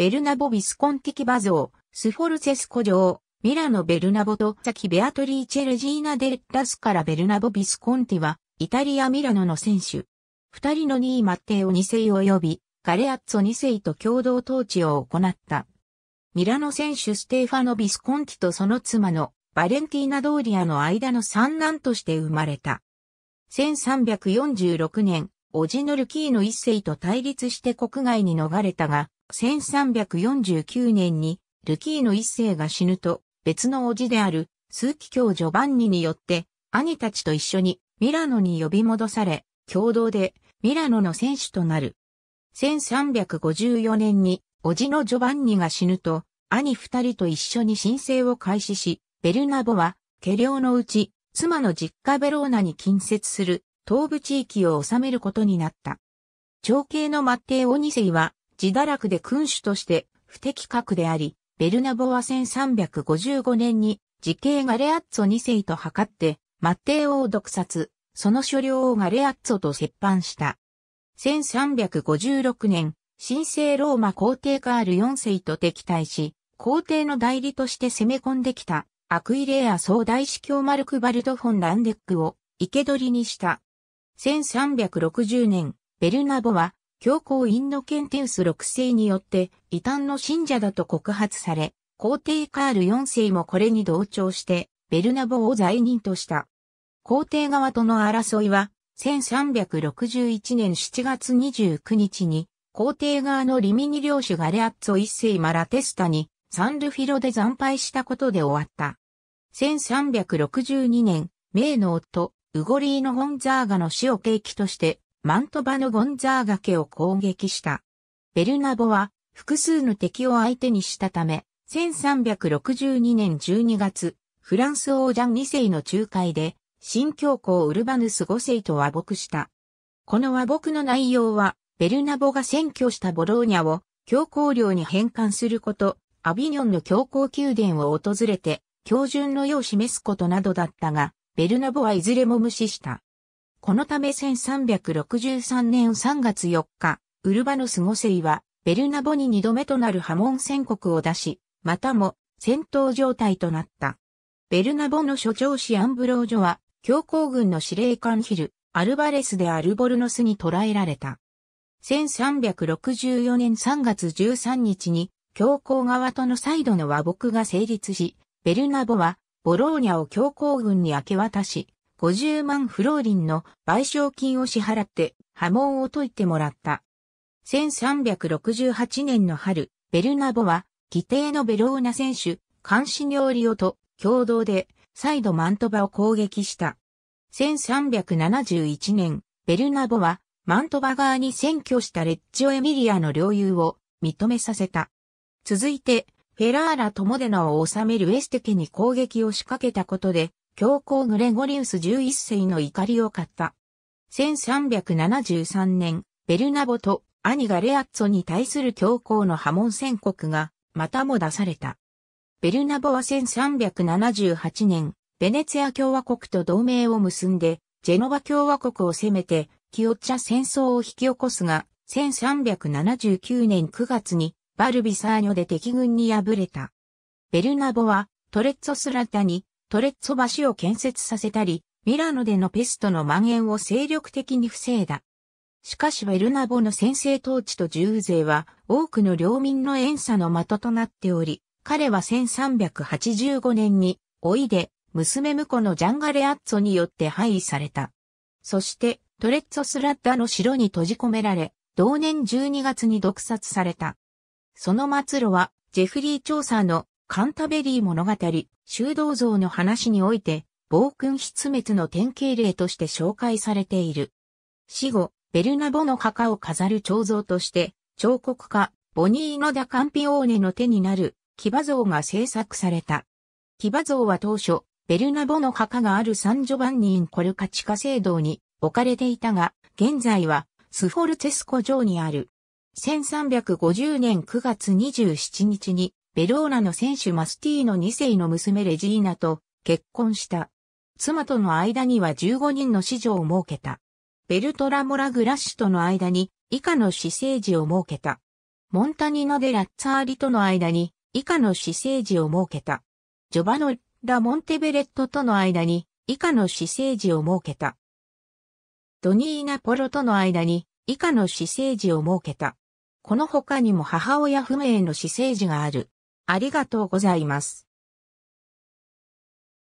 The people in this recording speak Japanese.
ベルナボ・ビスコンティキバ像、スフォルセスコ城、ミラノ・ベルナボと先ベアトリーチェ・レジーナ・デ・ラスからベルナボ・ビスコンティは、イタリア・ミラノの選手。二人のニー・マッテオ2世及び、ガレアッツォ2世と共同統治を行った。ミラノ選手ステーファノ・ビスコンティとその妻のバレンティーナ・ドーリアの間の三男として生まれた。1346年、オジノルキーの一世と対立して国外に逃れたが、1349年にルキーノ一世が死ぬと別の叔父であるーキ教ジョバンニによって兄たちと一緒にミラノに呼び戻され共同でミラノの選手となる。1354年に叔父のジョバンニが死ぬと兄二人と一緒に申請を開始しベルナボは家領のうち妻の実家ベローナに近接する東部地域を治めることになった。長兄のマッテーオセ世は自堕落で君主として不適格であり、ベルナボは1355年に時系ガレアッツォ2世と図って、マッテー王毒殺、その所領をガレアッツォと折半した。1356年、神聖ローマ皇帝カール4世と敵対し、皇帝の代理として攻め込んできた、アクイレア総大司教マルク・バルト・フォン・ランデックを、生け捕りにした。1360年、ベルナボは、教皇インノケンテウス6世によって異端の信者だと告発され、皇帝カール4世もこれに同調して、ベルナボを罪人とした。皇帝側との争いは、1361年7月29日に、皇帝側のリミニ領主ガレアッツォ一世マラテスタに、サンルフィロで惨敗したことで終わった。1362年、名の夫、ウゴリーノ・ホンザーガの死を契機として、マントバのゴンザーガ家を攻撃した。ベルナボは複数の敵を相手にしたため、1362年12月、フランス王ジャン2世の仲介で、新教皇ウルバヌス5世と和睦した。この和睦の内容は、ベルナボが占拠したボローニャを教皇領に返還すること、アビニョンの教皇宮殿を訪れて、標準の世を示すことなどだったが、ベルナボはいずれも無視した。このため1363年3月4日、ウルバノス5世は、ベルナボに2度目となる波紋宣告を出し、またも戦闘状態となった。ベルナボの所長氏アンブロージョは、教皇軍の司令官ヒル、アルバレスでアルボルノスに捕らえられた。1364年3月13日に、教皇側との再度の和睦が成立し、ベルナボは、ボローニャを教皇軍に明け渡し、50万フローリンの賠償金を支払って波紋を解いてもらった。1368年の春、ベルナボは、規定のベローナ選手、監視料理オと共同で、再度マントバを攻撃した。1371年、ベルナボは、マントバ側に占拠したレッジオ・エミリアの領有を認めさせた。続いて、フェラーラ・トモデナを治めるエステ家に攻撃を仕掛けたことで、教皇グレゴリウス11世の怒りを買った。1373年、ベルナボと兄がレアッツォに対する教皇の波紋宣告が、またも出された。ベルナボは1378年、ベネツィア共和国と同盟を結んで、ジェノバ共和国を攻めて、キオッチャ戦争を引き起こすが、1379年9月に、バルビサーニョで敵軍に敗れた。ベルナボは、トレッツォスラタに、トレッツォ橋を建設させたり、ミラノでのペストの蔓延を精力的に防いだ。しかしベルナボの先制統治と重税は多くの領民の遠差の的となっており、彼は1385年に、おいで、娘婿のジャンガレアッツォによって廃位された。そして、トレッツォスラッダの城に閉じ込められ、同年12月に毒殺された。その末路は、ジェフリー・調査のカンタベリー物語、修道像の話において、暴君筆滅の典型例として紹介されている。死後、ベルナボの墓を飾る彫像として、彫刻家、ボニーノ・ダ・カンピオーネの手になる、騎馬像が制作された。騎馬像は当初、ベルナボの墓があるサンジョバンニン・コルカ地下聖堂に置かれていたが、現在はスフォルツェスコ城にある。1350年9月27日にベローナの選手マスティーノ2世の娘レジーナと結婚した。妻との間には15人の子女を設けた。ベルトラ・モラ・グラッシュとの間に以下の私生児を設けた。モンタニノ・デ・ラッツァーリとの間に以下の私生児を設けた。ジョバノ・ラ・モンテベレットとの間に以下の私生児を設けた。ドニーナ・ポロとの間に以下の私生児を設けた。この他にも母親不明の私生児がある。ありがとうございます。